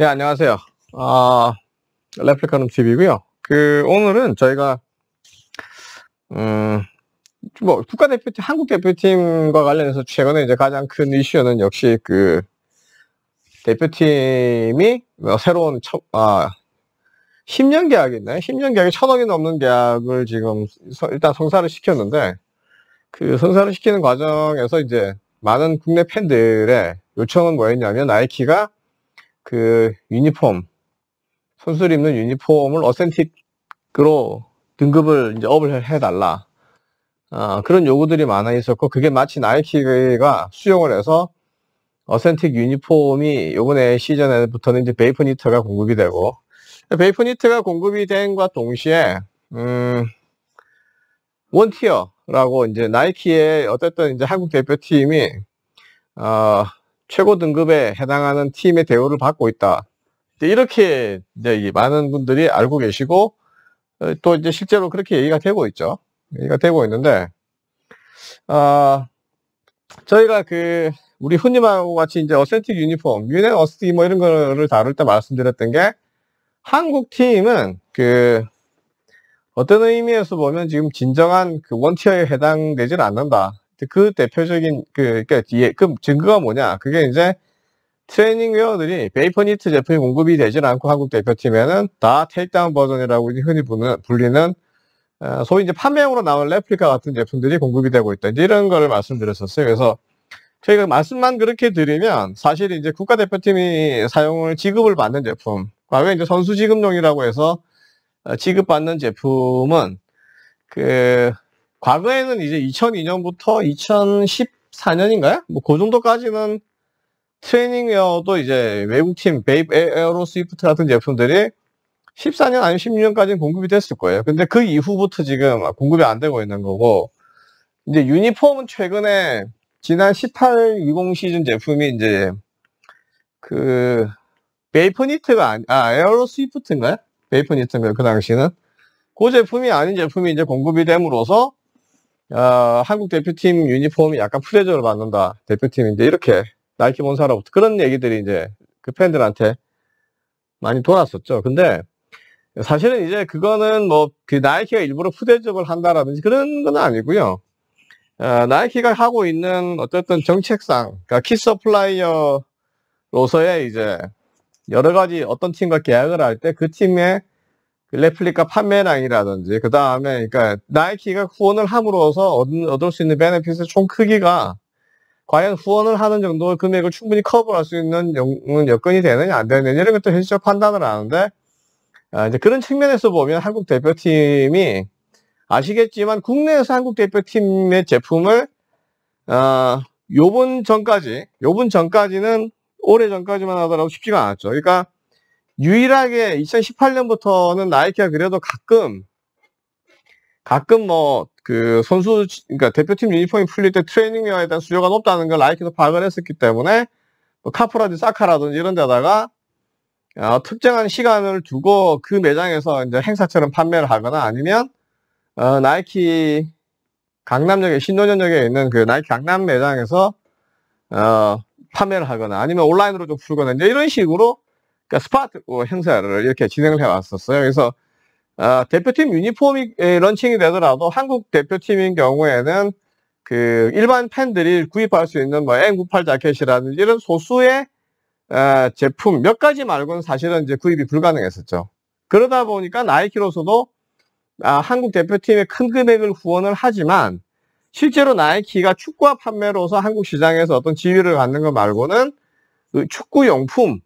네, 안녕하세요. 아, 레플리카눔 TV고요. 그 오늘은 저희가 음, 뭐 국가 대표팀, 한국 대표팀과 관련해서 최근에 이제 가장 큰 이슈는 역시 그 대표팀이 뭐 새로운 첫, 아 10년 계약이 있나요? 10년 계약이 천억이 넘는 계약을 지금 서, 일단 성사를 시켰는데 그 성사를 시키는 과정에서 이제 많은 국내 팬들의 요청은 뭐였냐면 나이키가 그 유니폼 선수들 입는 유니폼을 어센틱으로 등급을 이제 업을 해달라 아, 그런 요구들이 많아 있었고 그게 마치 나이키가 수용을 해서 어센틱 유니폼이 요번에 시즌에부터는 이제 베이프니트가 공급이 되고 베이프니트가 공급이 된과 동시에 음, 원티어라고 이제 나이키의 어쨌든 이제 한국 대표팀이 어, 최고 등급에 해당하는 팀의 대우를 받고 있다. 이렇게 이제 많은 분들이 알고 계시고 어, 또 이제 실제로 그렇게 얘기가 되고 있죠. 얘기가 되고 있는데 아 저희가 그 우리 흔히말하고 같이 이제 어센틱 유니폼, 유네 어스티 뭐 이런 거를 다룰 때 말씀드렸던 게 한국 팀은 그 어떤 의미에서 보면 지금 진정한 그 원티어에 해당되지는 않는다. 그 대표적인 그 그러니까 예, 그 증거가 뭐냐? 그게 이제 트레이닝 웨어들이 베이퍼니트 제품이 공급이 되질 않고 한국 대표팀에는 다 테이크다운 버전이라고 흔히 불리는 어, 소위 이제 판매용으로 나온 레플리카 같은 제품들이 공급이 되고 있다. 이런 거를 말씀드렸었어요. 그래서 저희가 말씀만 그렇게 드리면 사실 이제 국가대표팀이 사용을 지급을 받는 제품, 과거에 이제 선수 지급용이라고 해서 어, 지급받는 제품은 그 과거에는 이제 2002년부터 2014년인가요? 뭐 그 정도까지는 트레이닝웨어도 이제 외국팀 베이브 에어로 스위프트 같은 제품들이 14년 아니면 16년까지는 공급이 됐을 거예요. 근데 그 이후부터 지금 아, 공급이 안 되고 있는 거고 이제 유니폼은 최근에 지난 1820 시즌 제품이 이제 그 베이퍼 니트가 아니, 아 에어로 스위프트인가요? 베이퍼 니트인가요? 그 당시는 그 제품이 아닌 제품이 이제 공급이 됨으로써 아, 한국 대표팀 유니폼이 약간 프레저를 받는다. 대표팀인데 이렇게 나이키 본사로부터 그런 얘기들이 이제 그 팬들한테 많이 돌았었죠. 근데 사실은 이제 그거는 뭐 그 나이키가 일부러 푸대접을 한다라든지 그런 건 아니고요. 아, 나이키가 하고 있는 어쨌든 정책상 그러니까 키서플라이어로서의 이제 여러 가지 어떤 팀과 계약을 할 때 그 팀의 그 레플리카 판매량이라든지 그 다음에 그러니까 나이키가 후원을 함으로써 얻, 을수 있는 베네핏의 총 크기가 과연 후원을 하는 정도 금액을 충분히 커버할 수 있는 여, 건이 되느냐 안 되느냐 이런 것도 현실적 판단을 하는데 아, 이제 그런 측면에서 보면 한국 대표팀이 아시겠지만 국내에서 한국 대표팀의 제품을 아, 요번 전까지 요번 전까지는 오래 전까지만 하더라도 쉽지가 않았죠. 그러니까 유일하게 2018년부터는 나이키가 그래도 가끔 가끔 뭐 그 선수 그러니까 대표팀 유니폼이 풀릴 때 트레이닝웨어에 대한 수요가 높다는 걸 나이키도 파악을 했었기 때문에 뭐카프라디지 사카라든지 이런 데다가 어, 특정한 시간을 두고 그 매장에서 이제 행사처럼 판매를 하거나 아니면 어, 나이키 강남역에 신논현역에 있는 그 나이키 강남 매장에서 어, 판매를 하거나 아니면 온라인으로 좀 풀거나 이제 이런 식으로 그러니까 스파트 어, 행사를 이렇게 진행을 해왔었어요. 그래서 어, 대표팀 유니폼이 런칭이 되더라도 한국 대표팀인 경우에는 그 일반 팬들이 구입할 수 있는 뭐 N98 자켓이라든지 이런 소수의 어, 제품 몇 가지 말고는 사실은 이제 구입이 불가능했었죠. 그러다 보니까 나이키로서도 아, 한국 대표팀에 큰 금액을 후원을 하지만 실제로 나이키가 축구화 판매로서 한국 시장에서 어떤 지위를 갖는 것 말고는 그 축구 용품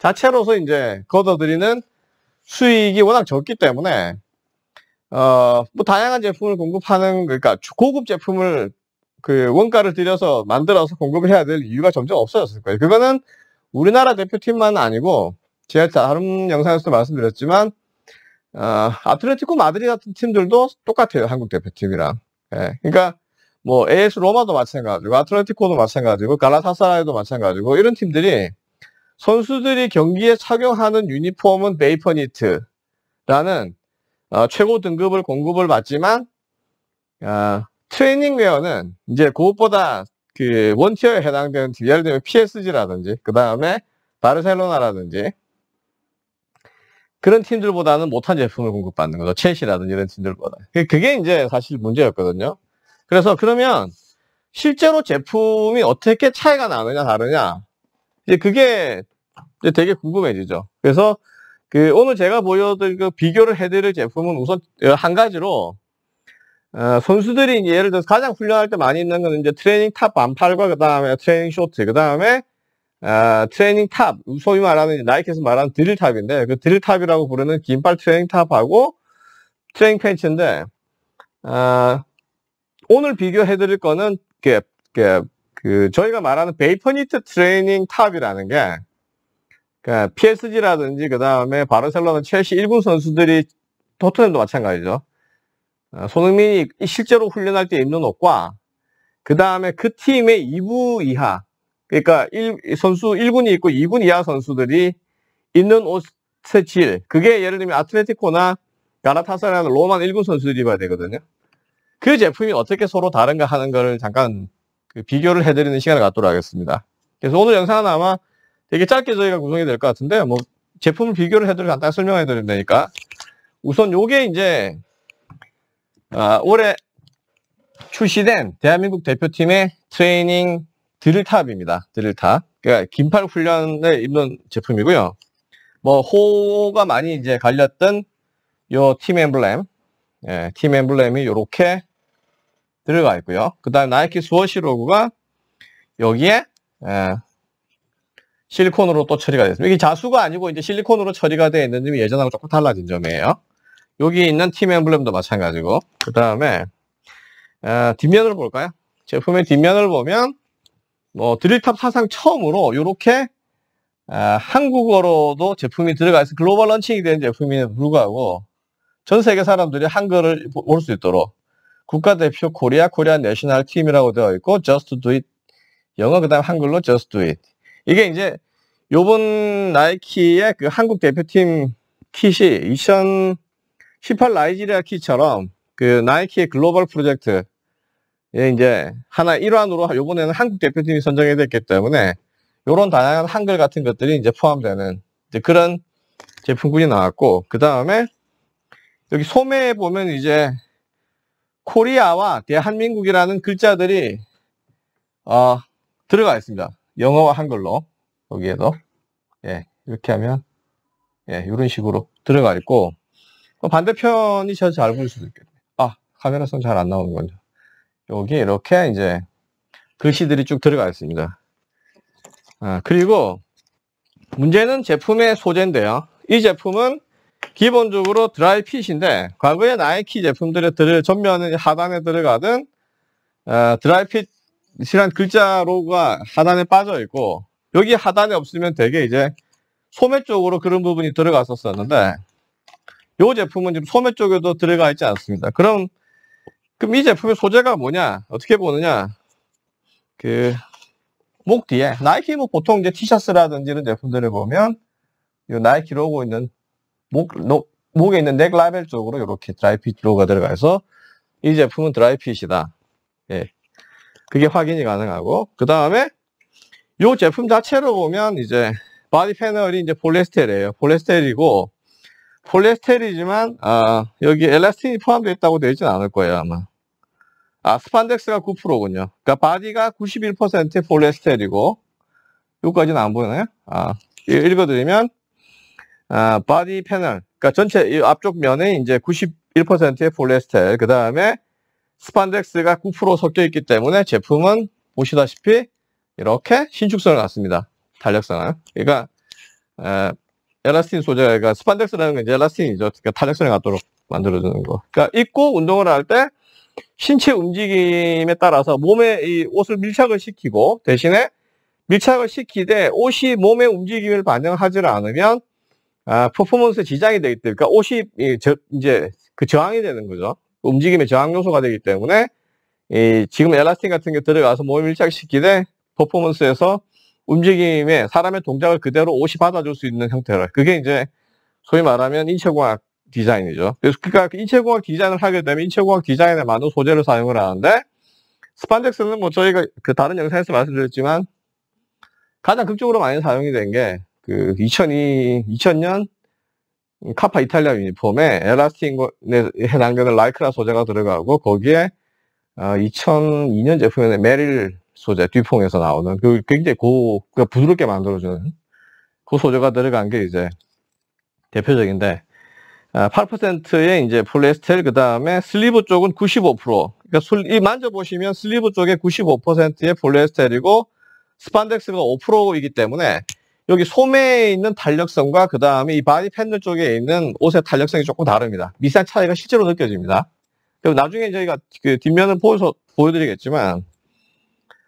자체로서 이제 걷어들이는 수익이 워낙 적기 때문에 어뭐 다양한 제품을 공급하는 그러니까 고급 제품을 그 원가를 들여서 만들어서 공급을 해야 될 이유가 점점 없어졌을 거예요. 그거는 우리나라 대표팀만 아니고 제가 다른 영상에서도 말씀드렸지만 어, 아틀레티코 마드리 같은 팀들도 똑같아요 한국 대표팀이랑 예, 그러니까 뭐 AS 로마도 마찬가지고 아틀레티코도 마찬가지고 갈라사사라이도 마찬가지고 이런 팀들이 선수들이 경기에 착용하는 유니폼은 베이퍼니트라는 어, 최고 등급을 공급을 받지만 어, 트레이닝 웨어는 이제 그것보다 그 원티어에 해당되는 팀, 예를 들면 PSG라든지 그 다음에 바르셀로나라든지 그런 팀들보다는 못한 제품을 공급받는 거죠. 첼시라든지 이런 팀들보다. 그, 그게 이제 사실 문제였거든요. 그래서 그러면 실제로 제품이 어떻게 차이가 나느냐 다르냐 이제 그게 이제 되게 궁금해지죠. 그래서 그 오늘 제가 보여드릴 그 비교를 해드릴 제품은 우선 한 가지로 어, 선수들이 예를 들어서 가장 훈련할 때 많이 있는 건 이제 트레이닝 탑 반팔과 그 다음에 트레이닝 쇼트 그 다음에 어, 트레이닝 탑 소위 말하는 나이키에서 말하는 드릴 탑인데 그 드릴 탑이라고 부르는 긴팔 트레이닝 탑하고 트레이닝 팬츠인데 어, 오늘 비교해드릴 거는 그, 그, 그 저희가 말하는 베이퍼니트 트레이닝 탑이라는 게 그러니까 PSG라든지 그 다음에 바르셀로나 첼시 일군 선수들이 토트넘도 마찬가지죠. 어, 손흥민이 실제로 훈련할 때 입는 옷과 그 다음에 그 팀의 2부 이하 그러니까 1, 선수 1군이 있고 2군 이하 선수들이 입는 옷의 질 그게 예를 들면 아틀레티코나 가라타사라는 로만 1군 선수들이 입어야 되거든요. 그 제품이 어떻게 서로 다른가 하는 것을 잠깐 그 비교를 해드리는 시간을 갖도록 하겠습니다. 그래서 오늘 영상은 아마 되게 짧게 저희가 구성이 될 것 같은데 뭐 제품을 비교를 해드려 간단히 설명해 드리면 니까 우선 요게 이제 아, 올해 출시된 대한민국 대표팀의 트레이닝 드릴탑입니다. 드릴탑. 그러니까 긴팔 훈련을 입는 제품이고요. 뭐 호가 많이 이제 갈렸던 요 팀 엠블렘, 예, 팀 엠블렘이 요렇게 들어가 있고요. 그다음 나이키 스워시 로고가 여기에 예, 실리콘으로 또 처리가 됐습니다. 이게 자수가 아니고 이제 실리콘으로 처리가 되어 있는 점이 예전하고 조금 달라진 점이에요. 여기 있는 팀 엠블렘도 마찬가지고 그 다음에 어, 아, 뒷면을 볼까요? 제품의 뒷면을 보면 뭐 드릴탑 사상 처음으로 이렇게 어, 아, 한국어로도 제품이 들어가 서 글로벌 런칭이 된 제품임에도 불구하고 전 세계 사람들이 한글을 볼 수 있도록 국가대표 코리아 코리아 내셔널 팀이라고 되어 있고 Just Do It 영어 그 다음 한글로 Just Do It 이게 이제 요번 나이키의 그 한국 대표팀 킷이 2018라이지리아 킷처럼 그 나이키의 글로벌 프로젝트 예, 이제 하나 일환으로 요번에는 한국 대표팀이 선정이 됐기 때문에 요런 다양한 한글 같은 것들이 이제 포함되는 이제 그런 제품군이 나왔고 그 다음에 여기 소매에 보면 이제 코리아와 대한민국이라는 글자들이 어, 들어가 있습니다. 영어와 한글로 여기에도 예, 이렇게 하면 예, 이런 식으로 들어가 있고 그 반대편이 저 잘 보일 수도 있겠네. 요 아, 카메라선 잘 안 나오는 건요. 여기 이렇게 이제 글씨들이 쭉 들어가 있습니다. 아, 그리고 문제는 제품의 소재인데요. 이 제품은 기본적으로 드라이 핏인데 과거의 나이키 제품들의 전면 하단에 들어가던 어, 드라이 핏 실한 글자로가 하단에 빠져 있고 여기 하단에 없으면 되게 이제 소매 쪽으로 그런 부분이 들어갔었었는데 이 제품은 지금 소매 쪽에도 들어가 있지 않습니다. 그럼 그럼 이 제품의 소재가 뭐냐? 어떻게 보느냐? 그목 뒤에 나이키 뭐 보통 이제 티셔츠라든지 이런 제품들을 보면 이 나이키 로고 있는 목 노, 목에 있는 넥 라벨 쪽으로 이렇게 드라이핏 로고가 들어가서 이 제품은 드라이핏이다. 예. 그게 확인이 가능하고 그 다음에 이 제품 자체로 보면 이제 바디 패널이 이제 폴레스테르에요폴레스테르이고폴레스테르이지만 아, 여기 엘라스틴이 포함되어 있다고 되어 있진 않을 거예요 아마. 아 스판덱스가 9%군요. 그러니까 바디가 91%폴레스테르이고 여기까지는 안 보이나요? 아 읽어드리면 아, 바디 패널 그러니까 전체 이 앞쪽 면에 이제 91%의 폴레스테그 다음에 스판덱스가 9% 섞여 있기 때문에 제품은 보시다시피 이렇게 신축성을 갖습니다. 탄력성을. 그러니까 에, 엘라스틴 소재가 그러니까 스판덱스라는 건 이제 엘라스틴이죠. 그러니까 탄력성을 갖도록 만들어주는 거. 그러니까 입고 운동을 할 때 신체 움직임에 따라서 몸에 이 옷을 밀착을 시키고 대신에 밀착을 시키되 옷이 몸의 움직임을 반영하지 않으면 아, 퍼포먼스 에 지장이 되기 때문에 그러니까 옷이 이제 그 저항이 되는 거죠. 움직임의 저항 요소가 되기 때문에 이 지금 엘라스틴 같은 게 들어가서 몸을 밀착시키되 퍼포먼스에서 움직임에 사람의 동작을 그대로 옷이 받아줄 수 있는 형태로 그게 이제 소위 말하면 인체공학 디자인이죠. 그래서 그러니까 그 인체공학 디자인을 하게 되면 인체공학 디자인에 많은 소재를 사용을 하는데 스판덱스는 뭐 저희가 그 다른 영상에서 말씀드렸지만 가장 극적으로 많이 사용이 된 게 그 2002, 2000년 카파 이탈리아 유니폼에 엘라스틴에 네, 해당되는 라이크라 소재가 들어가고 거기에 2002년 어, 제품의 메릴 소재 뒤풍에서 나오는 그 굉장히 고 그러니까 부드럽게 만들어주는 그 소재가 들어간 게 이제 대표적인데 8%의 아, 이제 폴리에스텔 그 다음에 슬리브 쪽은 95% 그러니까 이 만져보시면 슬리브 쪽에 95%의 폴리에스텔이고 스판덱스가 5%이기 때문에 여기 소매에 있는 탄력성과 그 다음에 이 바디 팬들 쪽에 있는 옷의 탄력성이 조금 다릅니다. 미세한 차이가 실제로 느껴집니다. 그리고 나중에 저희가 그 뒷면을 보여서 보여드리겠지만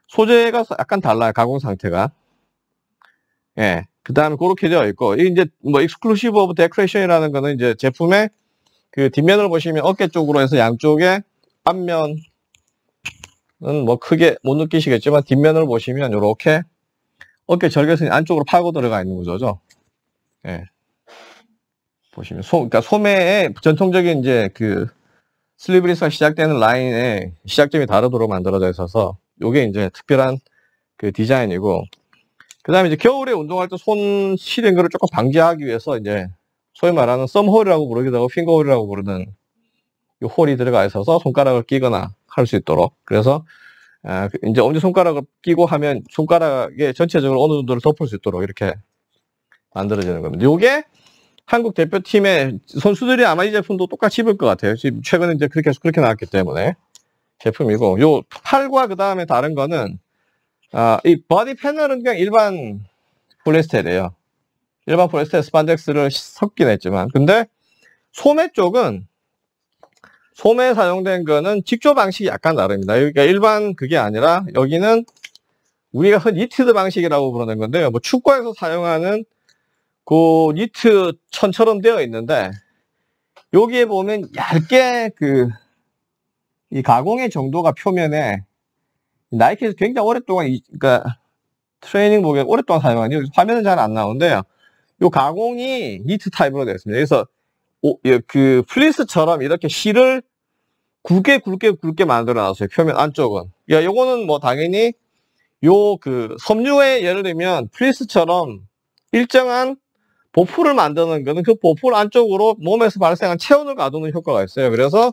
소재가 약간 달라요. 가공 상태가. 예. 그 다음에 그렇게 되어 있고, 이제 뭐 익스클루시브 오브 데크레이션이라는 거는 이제 제품의 그 뒷면을 보시면 어깨 쪽으로 해서 양쪽에 앞면은 뭐 크게 못 느끼시겠지만 뒷면을 보시면 이렇게 어깨 절개선이 안쪽으로 파고 들어가 있는 구조죠. 예. 보시면 소, 그러니까 소매의 전통적인 이제 그 슬리브리스가 시작되는 라인의 시작점이 다르도록 만들어져 있어서 이게 이제 특별한 그 디자인이고 그 다음에 이제 겨울에 운동할 때 손 시린 거를 조금 방지하기 위해서 이제 소위 말하는 썸홀이라고 부르기도 하고 핑거홀이라고 부르는 이 홀이 들어가 있어서 손가락을 끼거나 할 수 있도록 그래서 아, 이제 그 엄지손가락을 끼고 하면 손가락의 전체적으로 어느 정도를 덮을 수 있도록 이렇게 만들어지는 겁니다. 이게 한국 대표팀의 선수들이 아마 이 제품도 똑같이 입을 것 같아요. 지금 최근에 이제 그렇게 그렇게 나왔기 때문에 제품이고 요 팔과 그 다음에 다른 거는 아, 이 바디 패널은 그냥 일반 폴리스테이에요 일반 폴리스테레 스판덱스를 섞긴 했지만 근데 소매 쪽은 솜에 사용된 거는 직조 방식이 약간 다릅니다. 여기가 그러니까 일반 그게 아니라 여기는 우리가 흔 니트드 방식이라고 부르는 건데요. 뭐 축구에서 사용하는 그 니트 천처럼 되어 있는데 여기에 보면 얇게 그 이 가공의 정도가 표면에 나이키에서 굉장히 오랫동안 이, 그러니까 트레이닝복에 오랫동안 사용하니 화면은 잘 안 나오는데요. 이 가공이 니트 타입으로 되어 있습니다. 그래서 오, 예, 그 플리스처럼 이렇게 실을 굵게 굵게 굵게 만들어 놨어요. 표면 안쪽은. 야, 요거는 뭐 당연히 요 그 섬유에 예를 들면 플리스처럼 일정한 보풀을 만드는 거는 그 보풀 안쪽으로 몸에서 발생한 체온을 가두는 효과가 있어요. 그래서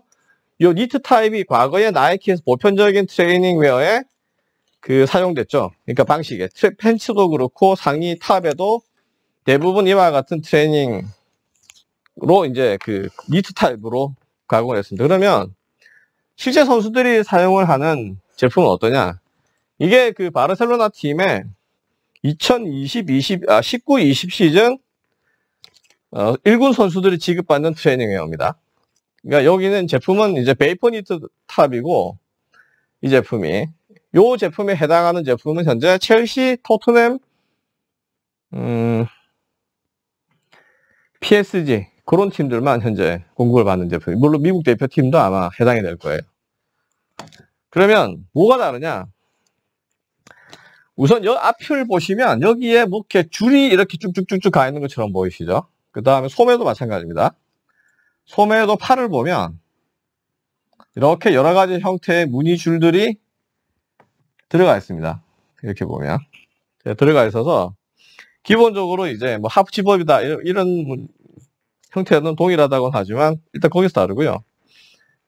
요 니트 타입이 과거에 나이키에서 보편적인 트레이닝 웨어에 그 사용됐죠. 그러니까 방식에 팬츠도 그렇고 상의 탑에도 대부분 이와 같은 트레이닝 로 이제 그 니트 타입으로 가공을 했습니다. 그러면 실제 선수들이 사용을 하는 제품은 어떠냐? 이게 그 바르셀로나 팀의 2020, 20, 아, 19, 20 시즌 어, 1군 선수들이 지급받는 트레이닝 웨어입니다 그러니까 여기는 제품은 이제 베이퍼 니트 탑이고 이 제품이 이 제품에 해당하는 제품은 현재 첼시, 토트넘, 음, PSG 그런 팀들만 현재 공급을 받는 제품이 물론 미국 대표팀도 아마 해당이 될 거예요. 그러면 뭐가 다르냐? 우선 여 앞을 보시면 여기에 뭐 이렇게 줄이 이렇게 쭉쭉쭉쭉 가 있는 것처럼 보이시죠? 그 다음에 소매도 마찬가지입니다. 소매도 팔을 보면 이렇게 여러 가지 형태의 무늬 줄들이 들어가 있습니다. 이렇게 보면 네, 들어가 있어서 기본적으로 이제 뭐 하프치법이다 이런 형태는 동일하다고 하지만 일단 거기서 다르고요.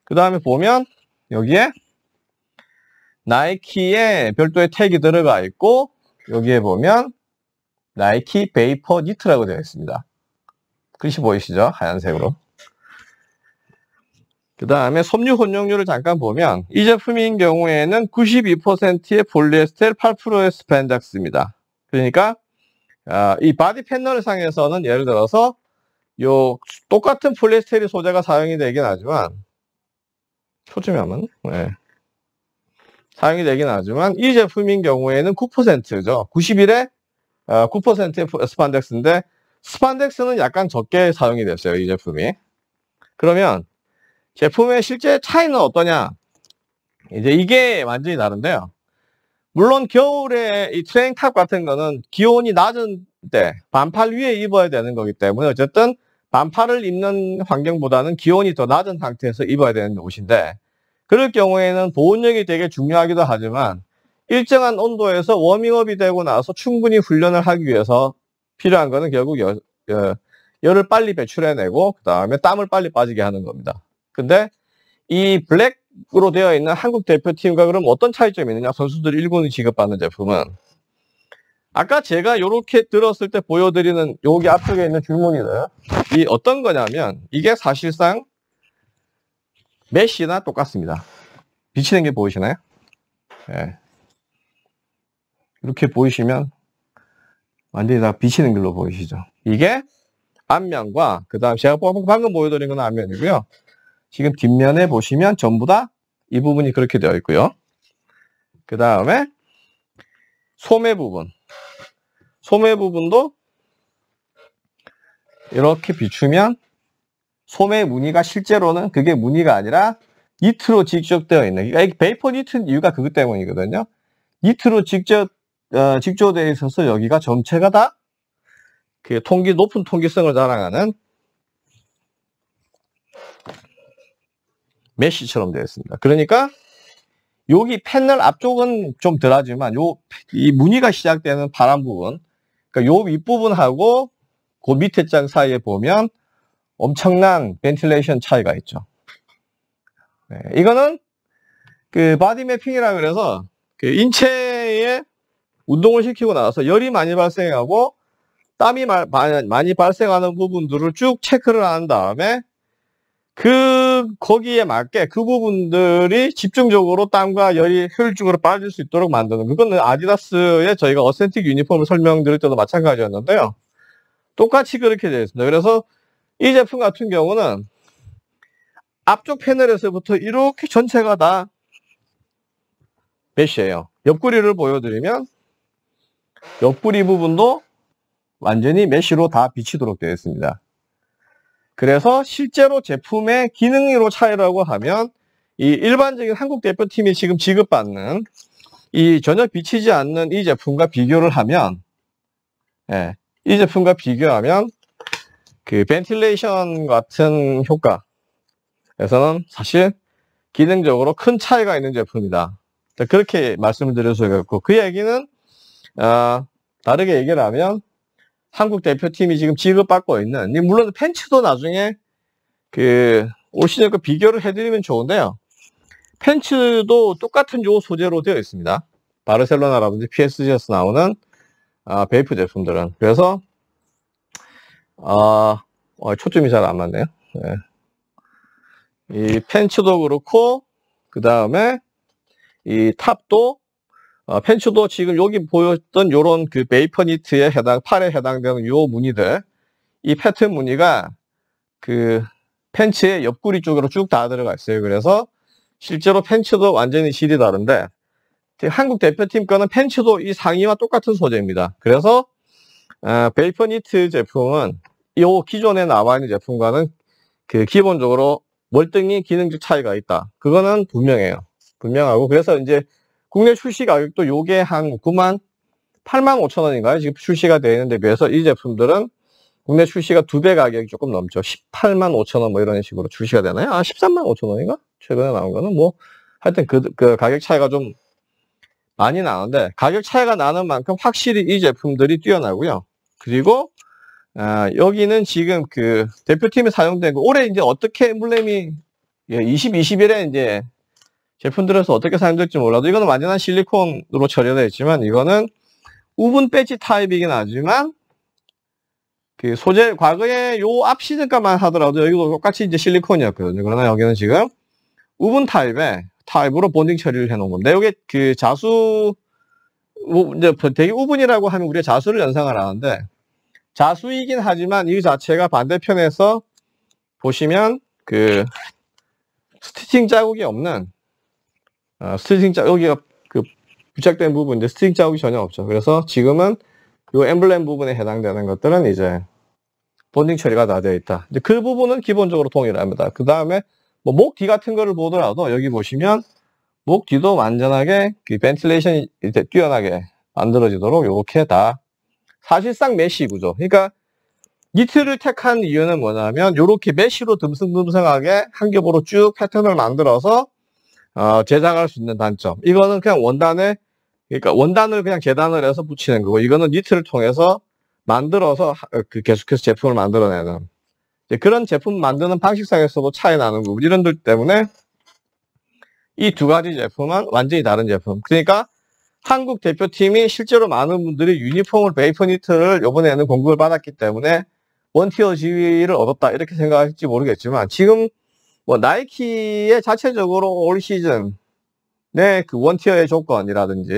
그 다음에 보면 여기에 나이키의 별도의 택이 들어가 있고 여기에 보면 나이키 베이퍼 니트라고 되어 있습니다. 글씨 보이시죠? 하얀색으로. 그 다음에 섬유 혼용률을 잠깐 보면 이 제품인 경우에는 92%의 폴리에스텔 8%의 스판덱스입니다. 그러니까 아, 이 바디 패널 상에서는 예를 들어서 요 똑같은 폴리에스테린 소재가 사용이 되긴 하지만 초점이 안네 사용이 되긴 하지만 이 제품인 경우에는 9%죠. 91에 9%의 스판덱스인데 스판덱스는 약간 적게 사용이 됐어요. 이 제품이. 그러면 제품의 실제 차이는 어떠냐? 이제 이게 완전히 다른데요. 물론 겨울에 이 트레잉 탑 같은 거는 기온이 낮은 때 반팔 위에 입어야 되는 거기 때문에 어쨌든 반팔을 입는 환경보다는 기온이 더 낮은 상태에서 입어야 되는 옷인데 그럴 경우에는 보온력이 되게 중요하기도 하지만 일정한 온도에서 워밍업이 되고 나서 충분히 훈련을 하기 위해서 필요한 것은 결국 여, 여, 열을 빨리 배출해내고 그 다음에 땀을 빨리 빠지게 하는 겁니다. 근데 이 블랙으로 되어 있는 한국 대표팀과 그럼 어떤 차이점이 있느냐 선수들이 일본이 지급받는 제품은 아까 제가 이렇게 들었을 때 보여드리는 여기 앞쪽에 있는 줄무늬는 이 어떤 거냐면 이게 사실상 메시나 똑같습니다. 비치는 게 보이시나요? 네. 이렇게 보이시면 완전히 다 비치는 길로 보이시죠. 이게 앞면과 그 다음 제가 뭐 방금 보여드린 건 앞면이고요. 지금 뒷면에 보시면 전부 다 이 부분이 그렇게 되어 있고요. 그 다음에 소매 부분 소매 부분도 이렇게 비추면 소매 무늬가 실제로는 그게 무늬가 아니라 니트로 직접되어 있는 그러니까 베이퍼 니트 이유가 그것 때문이거든요. 니트로 직접 어, 직조되어 있어서 여기가 전체가 다 그 통기 높은 통기성을 자랑하는 메쉬처럼 되어 있습니다. 그러니까 여기 패널 앞쪽은 좀 덜하지만 요이 무늬가 시작되는 파란 부분 그러니까 요 윗부분하고 그 밑에 장 사이에 보면 엄청난 벤틸레이션 차이가 있죠. 네, 이거는 그 바디 매핑이라 그래서 그 인체에 운동을 시키고 나서 열이 많이 발생하고 땀이 많이 발생하는 부분들을 쭉 체크를 한 다음에 그 거기에 맞게 그 부분들이 집중적으로 땀과 열이 효율적으로 빠질 수 있도록 만드는 그거는 아디다스의 저희가 어센틱 유니폼을 설명드릴 때도 마찬가지였는데요. 똑같이 그렇게 되어 있습니다. 그래서 이 제품 같은 경우는 앞쪽 패널에서부터 이렇게 전체가 다 메쉬예요. 옆구리를 보여드리면 옆구리 부분도 완전히 메쉬로 다 비치도록 되어 있습니다. 그래서 실제로 제품의 기능으로 차이라고 하면 이 일반적인 한국 대표팀이 지금 지급받는 이 전혀 비치지 않는 이 제품과 비교를 하면 예, 이 제품과 비교하면 그 벤틸레이션 같은 효과에서는 사실 기능적으로 큰 차이가 있는 제품이다. 그렇게 말씀을 드려서그 있고 그 얘기는 어, 다르게 얘기를 하면 한국 대표팀이 지금 지급받고 있는 물론 팬츠도 나중에 그올 시즌 과 그 비교를 해드리면 좋은데요. 팬츠도 똑같은 요 소재로 되어 있습니다. 바르셀로나라든지 PSG에서 나오는 아, 베이프 제품들은 그래서 아, 어, 초점이 잘 안 맞네요. 네. 이 펜츠도 그렇고 그 다음에 이 탑도 어, 팬츠도 지금 여기 보였던 요런 그 베이퍼 니트에 해당, 팔에 해당되는 요 무늬들, 이 패턴 무늬가 그 팬츠의 옆구리 쪽으로 쭉 다 들어가 있어요. 그래서 실제로 팬츠도 완전히 질이 다른데, 한국 대표팀 거는 팬츠도 이 상의와 똑같은 소재입니다. 그래서, 어, 베이퍼 니트 제품은 요 기존에 나와 있는 제품과는 그 기본적으로 월등히 기능적 차이가 있다. 그거는 분명해요. 분명하고, 그래서 이제 국내 출시 가격도 요게 한 9만 8만 5천 원인가요? 지금 출시가 되어 있는데 비해서 이 제품들은 국내 출시가 두 배 가격이 조금 넘죠. 18만 5천 원 뭐 이런 식으로 출시가 되나요? 아 13만 5천 원인가? 최근에 나온 거는 뭐 하여튼 그, 그 가격 차이가 좀 많이 나는데 가격 차이가 나는 만큼 확실히 이 제품들이 뛰어나고요. 그리고 아, 여기는 지금 그 대표팀에 사용된 거 그 올해 이제 어떻게 엠블렘이 20, 21에 이제 제품들에서 어떻게 사용될지 몰라도 이거는 완전한 실리콘으로 처리되어 있지만 이거는 우분 배지 타입이긴 하지만 그 소재 과거에 요 앞 시즌까만 하더라도 여기도 똑같이 이제 실리콘이었거든요. 그러나 여기는 지금 우분 타입에 타입으로 본딩 처리를 해놓은 건데 이게 그 자수 뭐 이제 그 되게 우분이라고 하면 우리가 자수를 연상을 하는데 자수이긴 하지만 이 자체가 반대편에서 보시면 그 스티칭 자국이 없는 어, 스트링 자 여기가 그 부착된 부분인데 스트링 자국이 전혀 없죠. 그래서 지금은 이 엠블렘 부분에 해당되는 것들은 이제 본딩 처리가 다 되어 있다. 이제 그 부분은 기본적으로 동일합니다. 그 다음에 뭐 목 뒤 같은 거를 보더라도 여기 보시면 목 뒤도 완전하게 그 벤틸레이션이 뛰어나게 만들어지도록 이렇게 다 사실상 메쉬 구조. 그러니까 니트를 택한 이유는 뭐냐면 이렇게 메쉬로 듬성듬성하게 한 겹으로 쭉 패턴을 만들어서 어, 제작할 수 있는 단점. 이거는 그냥 원단에 그러니까 원단을 그냥 재단을 해서 붙이는 거고 이거는 니트를 통해서 만들어서 어, 그 계속해서 제품을 만들어내는 그런 제품 만드는 방식상에서도 차이 나는 부분 이런 것 때문에 이 두 가지 제품은 완전히 다른 제품 그러니까 한국 대표팀이 실제로 많은 분들이 유니폼을 베이퍼 니트를 요번에는 공급을 받았기 때문에 원티어 지위를 얻었다 이렇게 생각할지 모르겠지만 지금 뭐 나이키의 자체적으로 올 시즌 내그 네, 원티어의 조건이라든지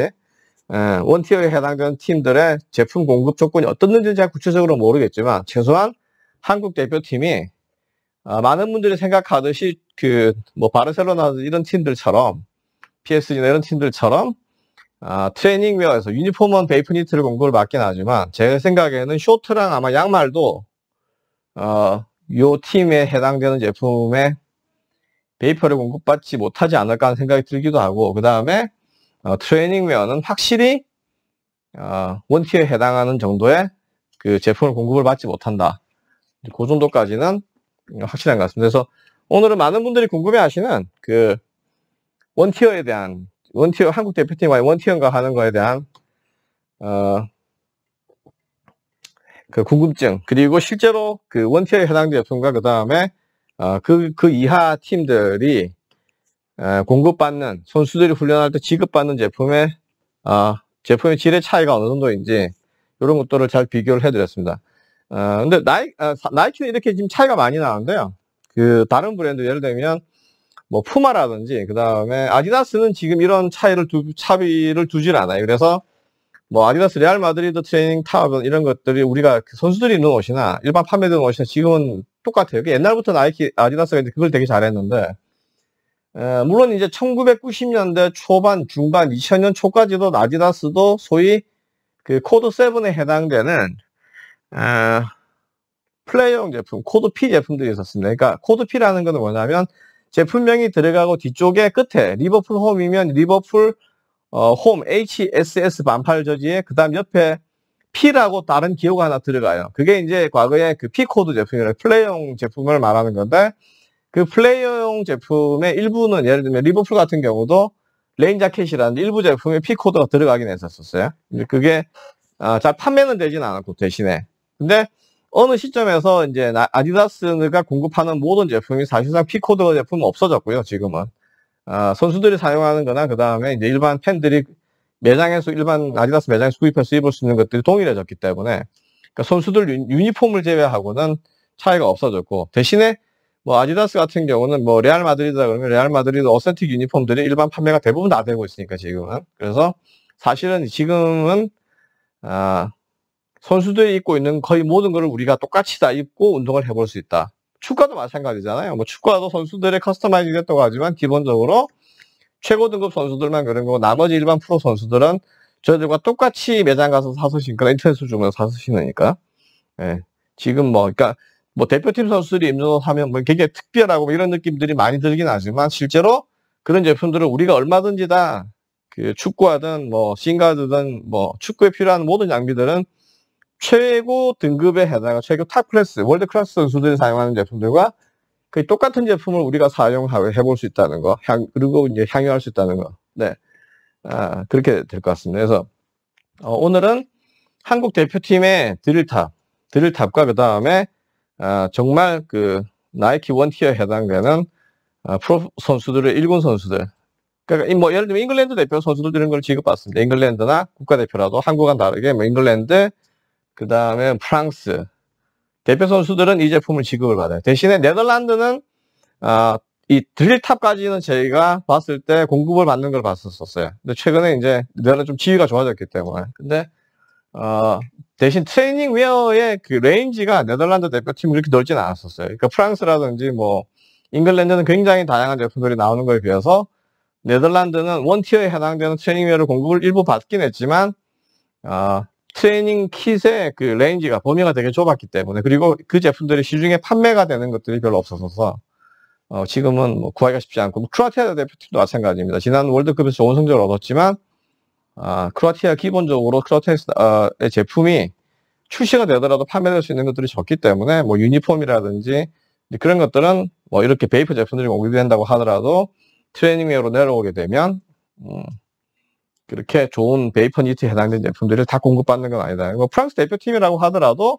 예, 원티어에 해당되는 팀들의 제품 공급 조건이 어떻는지 제가 구체적으로 모르겠지만 최소한 한국 대표팀이 아, 많은 분들이 생각하듯이 그 뭐 바르셀로나 이런 팀들처럼 PSG나 이런 팀들처럼 아, 트레이닝웨어에서 유니폼은 베이프 니트를 공급을 받긴 하지만 제 생각에는 쇼트랑 아마 양말도 어, 요 팀에 해당되는 제품의 베이퍼를 공급받지 못하지 않을까 하는 생각이 들기도 하고 그 다음에 어, 트레이닝웨어는 확실히 어, 원티에 해당하는 정도의 그 제품을 공급을 받지 못한다. 그 정도까지는 확실한 것 같습니다. 그래서 오늘은 많은 분들이 궁금해하시는 그 원티어에 대한 원티어 한국 대표팀과의 원티어인가 하는 거에 대한 어, 그 궁금증 그리고 실제로 그 원티어에 해당된 제품과 그 다음에 아, 그, 그 이하 팀들이 공급받는 선수들이 훈련할 때 지급받는 제품의 아, 제품의 질의 차이가 어느 정도인지 이런 것들을 잘 비교를 해드렸습니다. 어, 근데 나이, 아, 나이키는 이렇게 지금 차이가 많이 나는데요. 그 다른 브랜드 예를 들면 뭐 푸마라든지 그 다음에 아디다스는 지금 이런 차이를 두, 차비를 두질 않아요. 그래서 뭐 아디다스 레알 마드리드 트레이닝 탑 이런 것들이 우리가 그 선수들이 입는 옷이나 일반 판매되는 옷이나 지금은 똑같아요. 옛날부터 나이키, 아디다스가 이제 그걸 되게 잘했는데, 에, 물론 이제 1990년대 초반, 중반, 2000년 초까지도 아디다스도 소위 그 코드 7에 해당되는 에, 플레이용 제품, 코드 P 제품들이 있었습니다. 그러니까 코드 P라는 것은 뭐냐면 제품명이 들어가고 뒤쪽에 끝에 리버풀 홈이면 리버풀 어, 홈 HSS 반팔 저지에 그다음 옆에 P라고 다른 기호가 하나 들어가요. 그게 이제 과거에 그 P코드 제품이라 플레이어용 제품을 말하는 건데 그 플레이어용 제품의 일부는 예를 들면 리버풀 같은 경우도 레인 자켓이라는 일부 제품에 P코드가 들어가긴 했었어요. 근데 그게 아, 잘 판매는 되진 않았고 대신에 근데 어느 시점에서 이제 아디다스가 공급하는 모든 제품이 사실상 P코드 제품은 없어졌고요. 지금은 아, 선수들이 사용하는 거나 그 다음에 이제 일반 팬들이 매장에서 일반 아디다스 매장에서 구입해서 입을 수 있는 것들이 동일해졌기 때문에 그러니까 선수들 유니폼을 제외하고는 차이가 없어졌고 대신에 뭐 아디다스 같은 경우는 뭐 레알 마드리드다 그러면 레알 마드리드 어센틱 유니폼들이 일반 판매가 대부분 다 되고 있으니까 지금은 그래서 사실은 지금은 아 선수들이 입고 있는 거의 모든 것을 우리가 똑같이 다 입고 운동을 해볼 수 있다. 축구도 마찬가지잖아요. 뭐 축구도 선수들의 커스터마이징 됐다고 하지만 기본적으로 최고 등급 선수들만 그런 거고 나머지 일반 프로 선수들은 저희들과 똑같이 매장 가서 사서 신거나 인터넷으로 주문 사서 신으니까. 예. 지금 뭐, 그러니까 뭐 대표팀 선수들이 임종호 하면 뭐 굉장히 특별하고 뭐 이런 느낌들이 많이 들긴 하지만 실제로 그런 제품들을 우리가 얼마든지 다그 축구하든 뭐 싱가드든 뭐 축구에 필요한 모든 장비들은 최고 등급에 해당하는 최고 탑 클래스 월드 클래스 선수들이 사용하는 제품들과 그 똑같은 제품을 우리가 사용 해볼 수 있다는 거, 향, 그리고 이제 향유할 수 있다는 거. 네. 아, 그렇게 될 것 같습니다. 그래서, 어, 오늘은 한국 대표팀의 드릴탑, 드릴탑과 그 다음에, 아, 정말 그 나이키 원티어에 해당되는 아, 프로 선수들의 일군 선수들. 그니까뭐 예를 들면 잉글랜드 대표 선수들 이런 걸 지급받습니다. 잉글랜드나 국가대표라도 한국과 다르게 뭐 잉글랜드, 그 다음에 프랑스, 대표 선수들은 이 제품을 지급을 받아요. 대신에 네덜란드는 어, 이 드릴탑까지는 저희가 봤을 때 공급을 받는 걸 봤었어요. 근데 최근에 이제 네덜 내가 좀 지위가 좋아졌기 때문에. 근데 어, 대신 트레이닝 웨어의 그 레인지가 네덜란드 대표팀은 그렇게 넓진 않았었어요. 그러니까 프랑스라든지 뭐 잉글랜드는 굉장히 다양한 제품들이 나오는 거에 비해서 네덜란드는 원티어에 해당되는 트레이닝 웨어를 공급을 일부 받긴 했지만 어, 트레이닝 킷의 그 레인지가 범위가 되게 좁았기 때문에 그리고 그 제품들이 시중에 판매가 되는 것들이 별로 없어서 어, 지금은 뭐 구하기가 쉽지 않고 뭐 크로아티아 대표팀도 마찬가지입니다. 지난 월드컵에서 좋은 성적을 얻었지만 아, 크로아티아 기본적으로 크로아티아의 제품이 출시가 되더라도 판매될 수 있는 것들이 적기 때문에 뭐 유니폼이라든지 그런 것들은 뭐 이렇게 베이프 제품들이 오게 된다고 하더라도 트레이닝웨어로 내려오게 되면 음, 그렇게 좋은 베이퍼 니트에 해당된 제품들을 다 공급받는 건 아니다. 뭐 프랑스 대표팀이라고 하더라도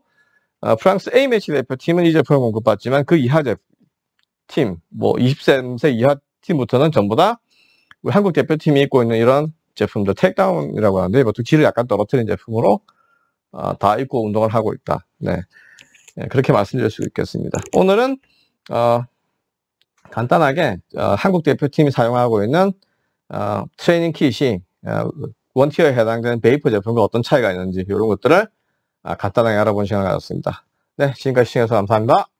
어, 프랑스 A 매치 대표팀은 이 제품을 공급받지만 그 이하 팀, 뭐 23세 이하 팀부터는 전부 다 우리 한국 대표팀이 입고 있는 이런 제품들 택다운이라고 하는데 보통 질을 약간 떨어뜨린 제품으로 어, 다 입고 운동을 하고 있다. 네. 네, 그렇게 말씀드릴 수 있겠습니다. 오늘은 어, 간단하게 어, 한국 대표팀이 사용하고 있는 트레이닝 킷이 원티어에 해당되는 베이퍼 제품과 어떤 차이가 있는지 이런 것들을 아, 간단하게 알아본 시간을 가졌습니다. 네, 지금까지 시청해서 주셔 감사합니다.